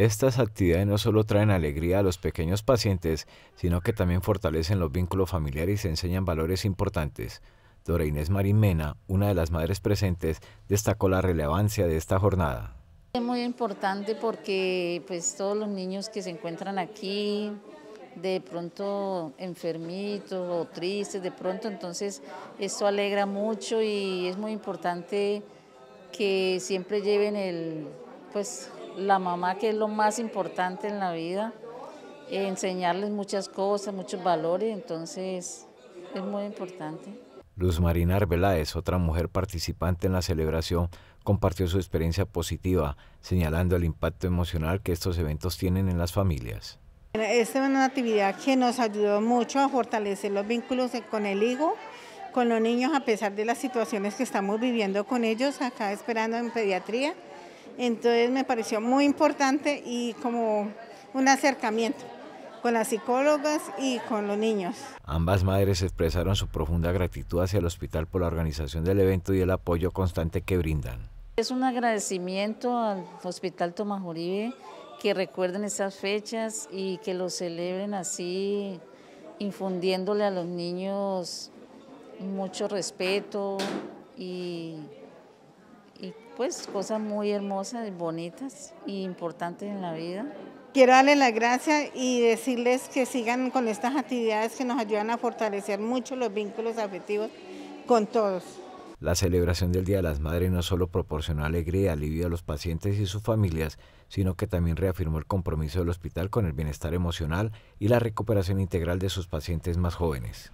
Estas actividades no solo traen alegría a los pequeños pacientes, sino que también fortalecen los vínculos familiares y se enseñan valores importantes. Dora Inés Marimena, una de las madres presentes, destacó la relevancia de esta jornada. Es muy importante porque pues, todos los niños que se encuentran aquí, de pronto enfermitos o tristes, de pronto, entonces esto alegra mucho y es muy importante que siempre lleven el, pues, la mamá, que es lo más importante en la vida, enseñarles muchas cosas, muchos valores, entonces es muy importante. Luz Marina Arbeláez, otra mujer participante en la celebración, compartió su experiencia positiva, señalando el impacto emocional que estos eventos tienen en las familias. Esta es una actividad que nos ayudó mucho a fortalecer los vínculos con el hijo, con los niños, a pesar de las situaciones que estamos viviendo con ellos acá esperando en pediatría. Entonces me pareció muy importante y como un acercamiento con las psicólogas y con los niños. Ambas madres expresaron su profunda gratitud hacia el hospital por la organización del evento y el apoyo constante que brindan. Es un agradecimiento al Hospital Tomás Uribe que recuerden esas fechas y que lo celebren así, infundiéndole a los niños mucho respeto y pues, cosas muy hermosas, bonitas e importantes en la vida. Quiero darle las gracias y decirles que sigan con estas actividades que nos ayudan a fortalecer mucho los vínculos afectivos con todos. La celebración del Día de las Madres no solo proporcionó alegría y alivio a los pacientes y sus familias, sino que también reafirmó el compromiso del hospital con el bienestar emocional y la recuperación integral de sus pacientes más jóvenes.